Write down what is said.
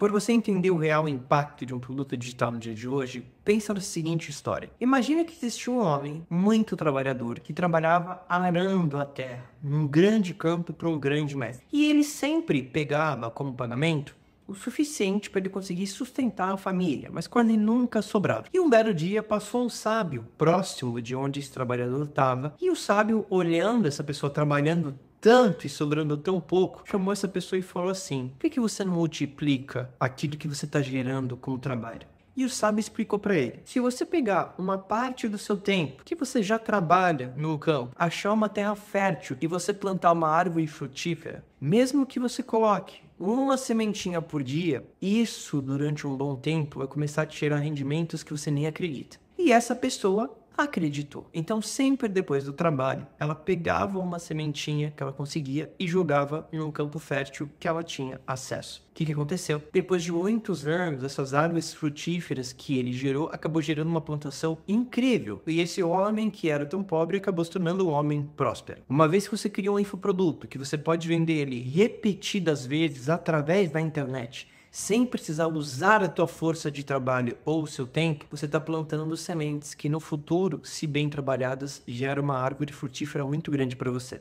Para você entender o real impacto de um produto digital no dia de hoje, pensa na seguinte história. Imagina que existia um homem muito trabalhador que trabalhava arando a terra, num grande campo para um grande mestre. E ele sempre pegava como pagamento o suficiente para ele conseguir sustentar a família, mas quase nunca sobrava. E um belo dia passou um sábio próximo de onde esse trabalhador estava, e o sábio, olhando essa pessoa trabalhando tanto e sobrando tão pouco, chamou essa pessoa e falou assim: por que, que você não multiplica aquilo que você está gerando com o trabalho? E o sábio explicou para ele: se você pegar uma parte do seu tempo que você já trabalha no campo, achar uma terra fértil e você plantar uma árvore frutífera, mesmo que você coloque uma sementinha por dia, isso durante um bom tempo vai começar a te gerar rendimentos que você nem acredita. E essa pessoa acreditou. Então, sempre depois do trabalho, ela pegava uma sementinha que ela conseguia e jogava em um campo fértil que ela tinha acesso. O que, que aconteceu? Depois de muitos anos, essas árvores frutíferas que ele gerou acabou gerando uma plantação incrível. E esse homem que era tão pobre acabou se tornando um homem próspero. Uma vez que você criou um infoproduto que você pode vender ele repetidas vezes através da internet sem precisar usar a tua força de trabalho ou o seu tempo, você está plantando sementes que no futuro, se bem trabalhadas, gera uma árvore frutífera muito grande para você.